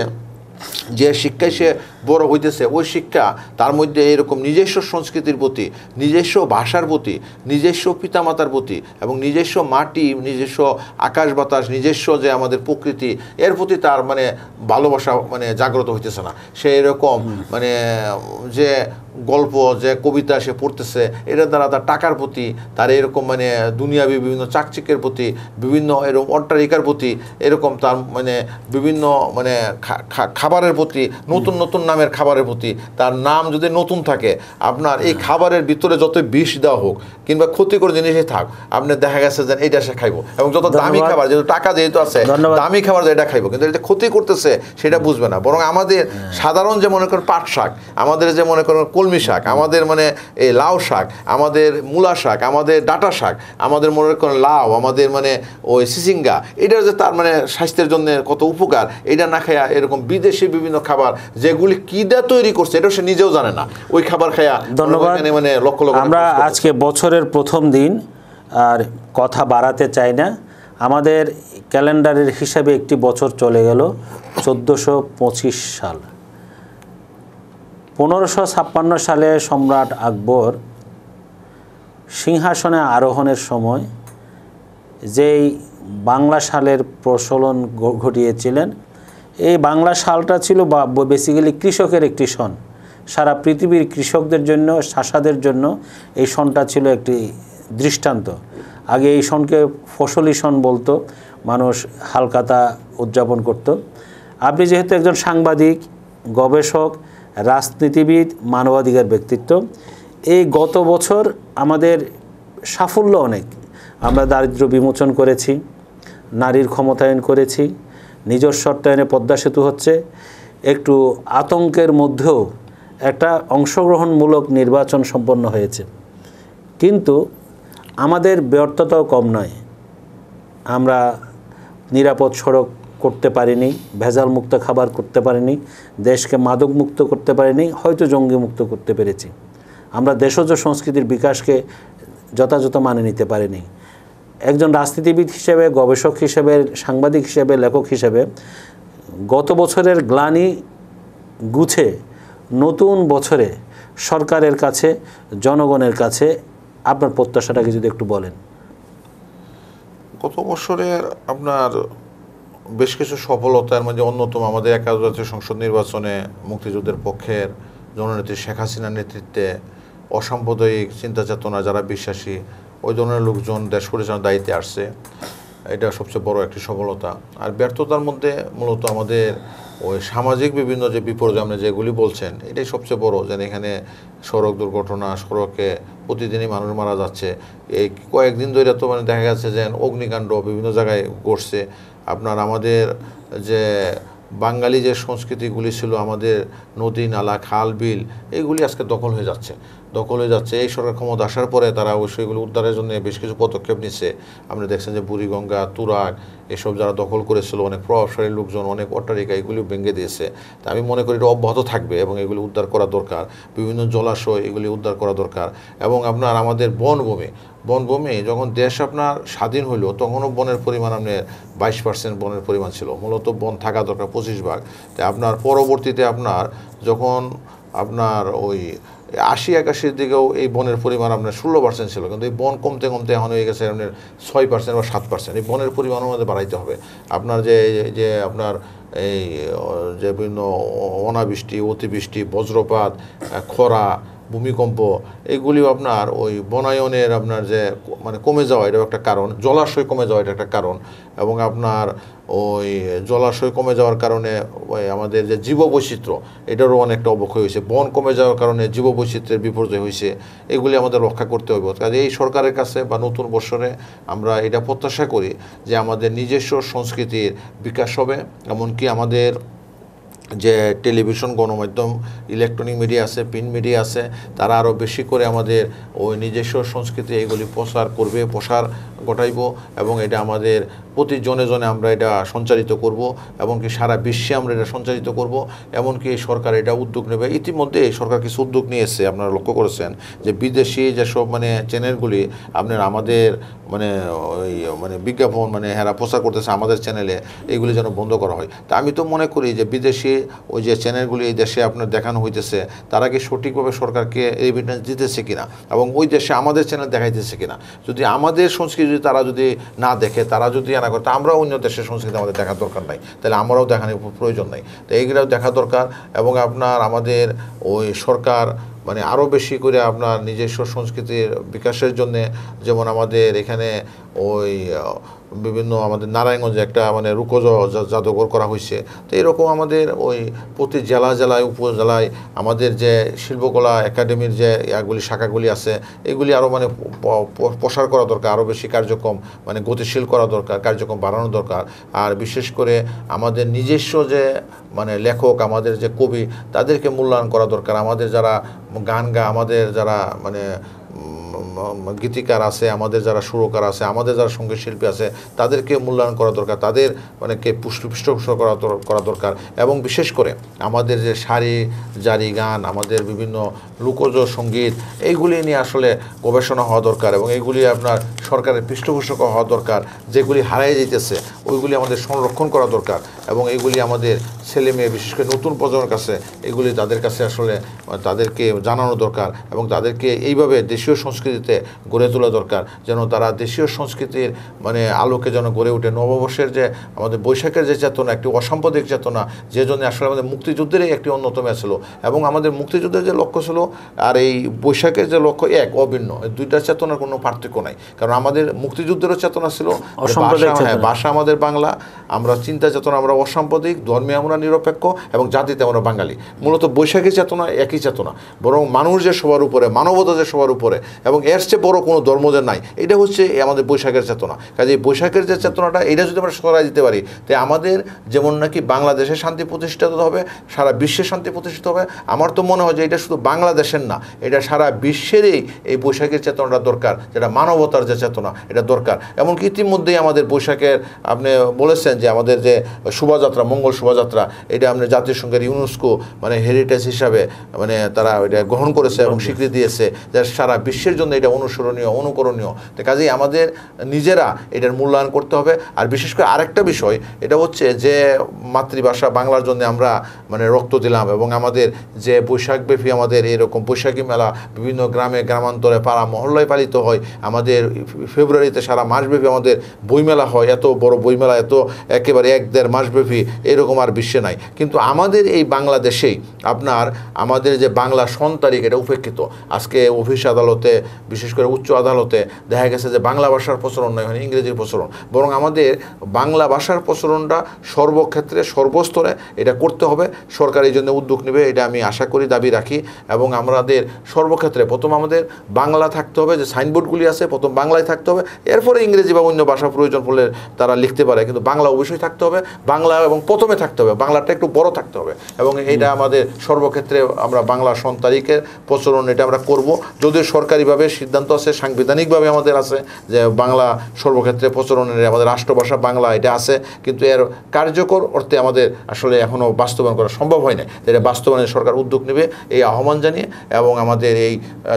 যে শিক্ষায় সে বড় হইতেছে ওই শিক্ষা তার মধ্যে এরকম নিজস্ব সংস্কৃতির প্রতি নিজস্ব ভাষার প্রতি নিজস্ব পিতামাতার প্রতি এবং নিজস্ব মাটি নিজস্ব আকাশ বাতাস নিজস্ব যে আমাদের প্রকৃতি এর প্রতি তার মানে ভালোবাসা মানে জাগ্রত হইতেছে না সে এরকম মানে যে গল্প যে কবিতা সে পড়তেছে এটার দ্বারা তার টাকার প্রতি তার এরকম মানে দুনিয়া বিভিন্ন চাকচিকের প্রতি বিভিন্ন এরকম অট্টালিকার প্রতি এরকম তার মানে বিভিন্ন মানে খাবারের প্রতি নতুন নতুন নামের খাবারের প্রতি তার নাম যদি নতুন থাকে আপনার এই হ্যাঁ। খাবারের ভিতরে যত বিষ দেওয়া হোক কিংবা ক্ষতিকর জিনিসই থাক আপনি দেখা গেছে যে এটা সে খাইবো এবং যত দামি খাবার যেহেতু টাকা যেহেতু আছে দামি খাবার এটা খাইবো কিন্তু এটা ক্ষতি করতেছে সেটা বুঝবে না বরং আমাদের হ্যাঁ। সাধারণ যে মনে করেন পাট শাক আমাদের যে মনে করেন কলমি শাক আমাদের মানে এই লাউ শাক আমাদের মূলা শাক আমাদের ডাটা শাক আমাদের মনে করেন লাউ আমাদের মানে ওই সিসিঙ্গা এটা যে তার মানে স্বাস্থ্যের জন্য কত উপকার এটা না খায়া এরকম বিদেশি বিভিন্ন খাবার যেগুলি কীদা তৈরি করছে এটা সে নিজেও জানে না ওই খাবার খায়া ধন্যবাদ মানে লক্ষ লক্ষ আমরা আজকে বছরের প্রথম দিন আর কথা বাড়াতে চাই না আমাদের ক্যালেন্ডারের হিসাবে একটি বছর চলে গেল চোদ্দোশো সাল পনেরোশো ছাপ্পান্ন সালে সম্রাট আকবর সিংহাসনে আরোহণের সময় যেই বাংলা সালের প্রচলন ঘটিয়েছিলেন এই বাংলা সালটা ছিল বা বেসিক্যালি কৃষকের একটি সন সারা পৃথিবীর কৃষকদের জন্য শাসাদের জন্য এই সনটা ছিল একটি দৃষ্টান্ত আগে এই সনকে ফসলি সন বলতো মানুষ হালকাতা উদযাপন করত আপনি যেহেতু একজন সাংবাদিক গবেষক রাজনীতিবিদ মানবাধিকার ব্যক্তিত্ব এই গত বছর আমাদের সাফল্য অনেক আমরা দারিদ্র বিমোচন করেছি নারীর ক্ষমতায়ন করেছি নিজস্ব সত্যায়নে পদ্মা সেতু হচ্ছে একটু আতঙ্কের মধ্যেও একটা অংশগ্রহণমূলক নির্বাচন সম্পন্ন হয়েছে কিন্তু আমাদের ব্যর্থতাও কম নয় আমরা নিরাপদ সড়ক করতে পারিনি ভেজাল মুক্ত খাবার করতে পারিনি দেশকে মাদক মুক্ত করতে পারিনি হয়তো জঙ্গি মুক্ত করতে পেরেছি আমরা দেশজ সংস্কৃতির বিকাশকে যথাযথ মানে নিতে পারিনি একজন রাজনীতিবিদ হিসেবে গবেষক হিসেবে সাংবাদিক হিসেবে লেখক হিসেবে গত বছরের গ্লানি গুছে নতুন বছরে সরকারের কাছে জনগণের কাছে আপনার প্রত্যাশাটাকে যদি একটু বলেন গত বছরের আপনার বেশ কিছু সফলতার মধ্যে অন্যতম আমাদের একাদশ সংসদ নির্বাচনে মুক্তিযুদ্ধের পক্ষের জননেত্রী শেখ হাসিনার নেতৃত্বে অসাম্প্রদায়িক চিন্তা চেতনা যারা বিশ্বাসী ওই ধরনের লোকজন দেশ পরিচালনার দায়িত্বে আসছে এটা সবচেয়ে বড় একটি সফলতা আর ব্যর্থতার মধ্যে মূলত আমাদের ওই সামাজিক বিভিন্ন যে বিপর্যয় আপনি যেগুলি বলছেন এটাই সবচেয়ে বড় যেন এখানে সড়ক দুর্ঘটনা সড়কে প্রতিদিনই মানুষ মারা যাচ্ছে এই কয়েকদিন ধরে তো মানে দেখা গেছে যে অগ্নিকাণ্ড বিভিন্ন জায়গায় ঘটছে আপনার আমাদের যে বাঙালি যে সংস্কৃতিগুলি ছিল আমাদের নদী নালা খাল বিল এইগুলি আজকে দখল হয়ে যাচ্ছে দখল হয়ে যাচ্ছে এই সরকার ক্ষমতা আসার পরে তারা অবশ্যই এগুলো উদ্ধারের জন্য বেশ কিছু পদক্ষেপ নিচ্ছে আপনি দেখছেন যে বুড়িগঙ্গা তুরাক এসব যারা দখল করেছিল অনেক প্রভাবশালী লোকজন অনেক অট্টারিকা এগুলিও ভেঙে দিয়েছে তা আমি মনে করি এটা অব্যাহত থাকবে এবং এগুলি উদ্ধার করা দরকার বিভিন্ন জলাশয় এগুলি উদ্ধার করা দরকার এবং আপনার আমাদের বনভূমি বনভূমি যখন দেশ আপনার স্বাধীন হইল তখনও বনের পরিমাণ আপনার বাইশ পার্সেন্ট বনের পরিমাণ ছিল মূলত বন থাকা দরকার পঁচিশ ভাগ তা আপনার পরবর্তীতে আপনার যখন আপনার ওই আশি একাশির দিকেও এই বনের পরিমাণ আপনার ষোলো পার্সেন্ট ছিল কিন্তু এই বন কমতে কমতে এখন হয়ে গেছে আপনার ছয় পার্সেন্ট বা সাত পার্সেন্ট এই বনের পরিমাণ আমাদের বাড়াইতে হবে আপনার যে যে আপনার এই যে বিভিন্ন অনাবৃষ্টি অতিবৃষ্টি বজ্রপাত খরা ভূমিকম্প এগুলিও আপনার ওই বনায়নের আপনার যে মানে কমে যাওয়া এটাও একটা কারণ জলাশয় কমে যাওয়া এটা একটা কারণ এবং আপনার ওই জলাশয় কমে যাওয়ার কারণে ওই আমাদের যে জীববৈচিত্র্য এটারও অনেকটা অবক্ষয় হয়েছে বন কমে যাওয়ার কারণে জীববৈচিত্র্যের বিপর্যয় হয়েছে এগুলি আমাদের রক্ষা করতে হবে কাজে এই সরকারের কাছে বা নতুন বছরে আমরা এটা প্রত্যাশা করি যে আমাদের নিজস্ব সংস্কৃতির বিকাশ হবে এমনকি আমাদের যে টেলিভিশন গণমাধ্যম ইলেকট্রনিক মিডিয়া আছে প্রিন্ট মিডিয়া আছে তারা আরও বেশি করে আমাদের ওই নিজস্ব সংস্কৃতি এগুলি প্রসার করবে প্রসার ঘটাইব এবং এটা আমাদের প্রতি জনে জনে আমরা এটা সঞ্চারিত করব কি সারা বিশ্বে আমরা এটা সঞ্চারিত করব এমনকি সরকার এটা উদ্যোগ নেবে ইতিমধ্যে সরকার কিছু উদ্যোগ নিয়েছে আপনারা লক্ষ্য করেছেন যে বিদেশি যেসব মানে চ্যানেলগুলি আপনার আমাদের মানে ওই মানে বিজ্ঞাপন মানে হেরা প্রচার করতেছে আমাদের চ্যানেলে এইগুলি যেন বন্ধ করা হয় তা আমি তো মনে করি যে বিদেশি ওই যে চ্যানেলগুলি এই দেশে আপনার দেখানো হইতেছে তারা কি সঠিকভাবে সরকারকে এভিডেন্স দিতেছে কিনা এবং ওই দেশে আমাদের চ্যানেল দেখাইতেছে কিনা যদি আমাদের সংস্কৃতি যদি তারা যদি না দেখে তারা যদি না করে আমরা অন্য দেশের সংস্কৃতি আমাদের দেখার দরকার নাই তাহলে আমরাও দেখানোর প্রয়োজন নাই তো এইগুলো দেখা দরকার এবং আপনার আমাদের ওই সরকার মানে আরও বেশি করে আপনার নিজস্ব সংস্কৃতির বিকাশের জন্যে যেমন আমাদের এখানে ওই বিভিন্ন আমাদের নারায়ণগঞ্জে একটা মানে রুকজ জাদুঘর করা হয়েছে তো এরকম আমাদের ওই প্রতি জেলা জেলায় উপজেলায় আমাদের যে শিল্পকলা একাডেমির যে ইয়াগুলি শাখাগুলি আছে এগুলি আরও মানে প্রসার করা দরকার আরও বেশি কার্যক্রম মানে গতিশীল করা দরকার কার্যক্রম বাড়ানো দরকার আর বিশেষ করে আমাদের নিজস্ব যে মানে লেখক আমাদের যে কবি তাদেরকে মূল্যায়ন করা দরকার আমাদের যারা গান গা আমাদের যারা মানে গীতিকার আছে আমাদের যারা সুরকার আছে আমাদের যারা সঙ্গীত শিল্পী আছে তাদেরকে মূল্যায়ন করা দরকার তাদের অনেককে মানে পুষ্ট পৃষ্ঠপোষক করা করা দরকার এবং বিশেষ করে আমাদের যে শাড়ি জারি গান আমাদের বিভিন্ন লোকজ সঙ্গীত এইগুলি নিয়ে আসলে গবেষণা হওয়া দরকার এবং এইগুলি আপনার সরকারের পৃষ্ঠপোষক হওয়া দরকার যেগুলি হারাই যেতেছে ওইগুলি আমাদের সংরক্ষণ করা দরকার এবং এইগুলি আমাদের ছেলে মেয়ে বিশেষ করে নতুন প্রজন্মের কাছে এগুলি তাদের কাছে আসলে তাদেরকে জানানো দরকার এবং তাদেরকে এইভাবে দেশীয় সংস্কৃতি সংস্কৃতিতে গড়ে তোলা দরকার যেন তারা দেশীয় সংস্কৃতির মানে আলোকে যেন গড়ে ওঠে নববর্ষের যে আমাদের বৈশাখের যে চেতনা একটি অসাম্প্রদায়িক চেতনা যে জন্য আসলে আমাদের মুক্তিযুদ্ধেরই একটি অন্যতম ছিল এবং আমাদের মুক্তিযুদ্ধের যে লক্ষ্য ছিল আর এই বৈশাখের যে লক্ষ্য এক অভিন্ন দুইটা চেতনার কোনো পার্থক্য নাই কারণ আমাদের মুক্তিযুদ্ধেরও চেতনা ছিল ভাষা হ্যাঁ, আমাদের বাংলা আমরা চিন্তা চেতনা আমরা অসাম্প্রদায়িক ধর্মে আমরা নিরপেক্ষ এবং জাতিতে আমরা বাঙালি মূলত বৈশাখী চেতনা একই চেতনা বরং মানুষ যে সবার উপরে মানবতা যে সবার উপরে এবং এর চেয়ে বড় কোনো ধর্ম যে নাই এটা হচ্ছে আমাদের বৈশাখের চেতনা কাজে বৈশাখের যে চেতনাটা এটা যদি আমরা সরাই দিতে পারি তাই আমাদের যেমন নাকি বাংলাদেশে শান্তি প্রতিষ্ঠিত হবে সারা বিশ্বে শান্তি প্রতিষ্ঠিত হবে আমার তো মনে হয় যে এটা শুধু বাংলাদেশের না এটা সারা বিশ্বেরই এই বৈশাখের চেতনাটা দরকার যেটা মানবতার যে চেতনা এটা দরকার এমনকি ইতিমধ্যেই আমাদের বৈশাখের আপনি বলেছেন যে আমাদের যে শোভাযাত্রা মঙ্গল শোভাযাত্রা এটা আপনি জাতিসংঘের ইউনেস্কো মানে হেরিটেজ হিসাবে মানে তারা এটা গ্রহণ করেছে এবং স্বীকৃতি দিয়েছে যে সারা বিশ্বের জন্য এটা অনুসরণীয় অনুকরণীয় তো কাজেই আমাদের নিজেরা এটার মূল্যায়ন করতে হবে আর বিশেষ করে আরেকটা বিষয় এটা হচ্ছে যে মাতৃভাষা বাংলার জন্য আমরা মানে রক্ত দিলাম এবং আমাদের যে বৈশাখব্যাপী আমাদের এরকম বৈশাখী মেলা বিভিন্ন গ্রামে গ্রামান্তরে পাড়া মহল্লায় পালিত হয় আমাদের ফেব্রুয়ারিতে সারা মাসব্যাপী আমাদের বইমেলা হয় এত বড় বইমেলা এত একেবারে এক দেড় মাসব্যাপী এরকম আর বিশ্বে নাই কিন্তু আমাদের এই বাংলাদেশেই আপনার আমাদের যে বাংলা সন্তানিক এটা উপেক্ষিত আজকে অফিস আদালতে বিশেষ করে উচ্চ আদালতে দেখা গেছে যে বাংলা ভাষার প্রচলন নয় হয়নি মানে ইংরেজির প্রচলন বরং আমাদের বাংলা ভাষার প্রচলনটা সর্বক্ষেত্রে সর্বস্তরে এটা করতে হবে সরকার এই জন্য উদ্যোগ নেবে এটা আমি আশা করি দাবি রাখি এবং আমাদের সর্বক্ষেত্রে প্রথম আমাদের বাংলা থাকতে হবে যে সাইনবোর্ডগুলি আছে প্রথম বাংলায় থাকতে হবে এরপরে ইংরেজি বা অন্য ভাষা প্রয়োজন হলে তারা লিখতে পারে কিন্তু বাংলা অবশ্যই থাকতে হবে বাংলা এবং প্রথমে থাকতে হবে বাংলাটা একটু বড় থাকতে হবে এবং এটা আমাদের সর্বক্ষেত্রে আমরা বাংলা সন্তারিকের প্রচলন এটা আমরা করব যদিও সরকারি রাষ্ট্রীয়ভাবে সিদ্ধান্ত আছে সাংবিধানিকভাবে আমাদের আছে যে বাংলা সর্বক্ষেত্রে প্রচলনের আমাদের রাষ্ট্রভাষা বাংলা এটা আছে কিন্তু এর কার্যকর অর্থে আমাদের আসলে এখনও বাস্তবায়ন করা সম্ভব হয় না এটা বাস্তবায়নে সরকার উদ্যোগ নেবে এই আহ্বান জানিয়ে এবং আমাদের এই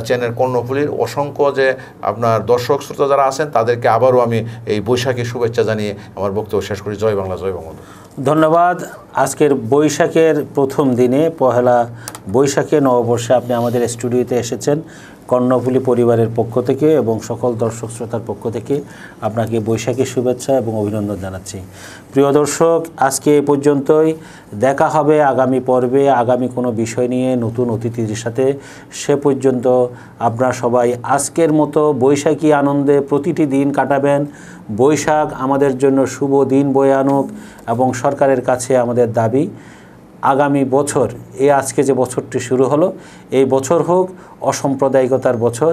চ্যানেল কর্ণফুলির অসংখ্য যে আপনার দর্শক শ্রোতা যারা আছেন তাদেরকে আবারও আমি এই বৈশাখী শুভেচ্ছা জানিয়ে আমার বক্তব্য শেষ করি জয় বাংলা জয় বঙ্গ ধন্যবাদ আজকের বৈশাখের প্রথম দিনে পহেলা বৈশাখে নববর্ষে আপনি আমাদের স্টুডিওতে এসেছেন কর্ণফুলি পরিবারের পক্ষ থেকে এবং সকল দর্শক শ্রোতার পক্ষ থেকে আপনাকে বৈশাখী শুভেচ্ছা এবং অভিনন্দন জানাচ্ছি প্রিয় দর্শক আজকে এ পর্যন্তই দেখা হবে আগামী পর্বে আগামী কোনো বিষয় নিয়ে নতুন অতিথির সাথে সে পর্যন্ত আপনারা সবাই আজকের মতো বৈশাখী আনন্দে প্রতিটি দিন কাটাবেন বৈশাখ আমাদের জন্য শুভ দিন বয়ে আনুক এবং সরকারের কাছে আমাদের দাবি আগামী বছর এই আজকে যে বছরটি শুরু হলো এই বছর হোক অসাম্প্রদায়িকতার বছর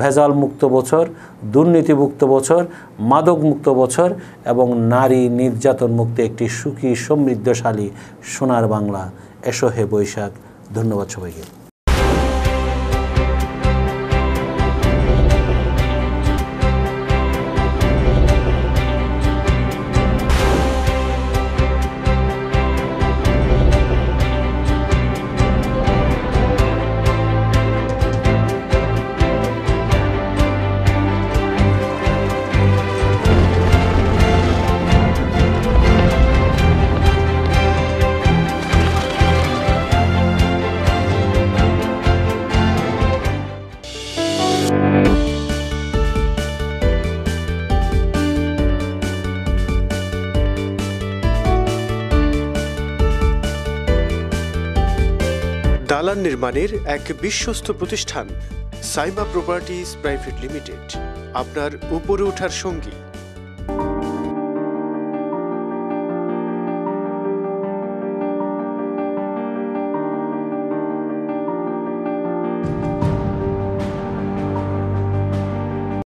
ভেজাল মুক্ত বছর দুর্নীতিমুক্ত বছর মাদক মুক্ত বছর এবং নারী নির্যাতন মুক্ত একটি সুখী সমৃদ্ধশালী সোনার বাংলা এসো হে বৈশাখ ধন্যবাদ সবাইকে মানের এক বিশ্বস্ত প্রতিষ্ঠান সাইমা প্রপার্টিজ প্রাইভেট লিমিটেড আপনার উপরে ওঠার সঙ্গী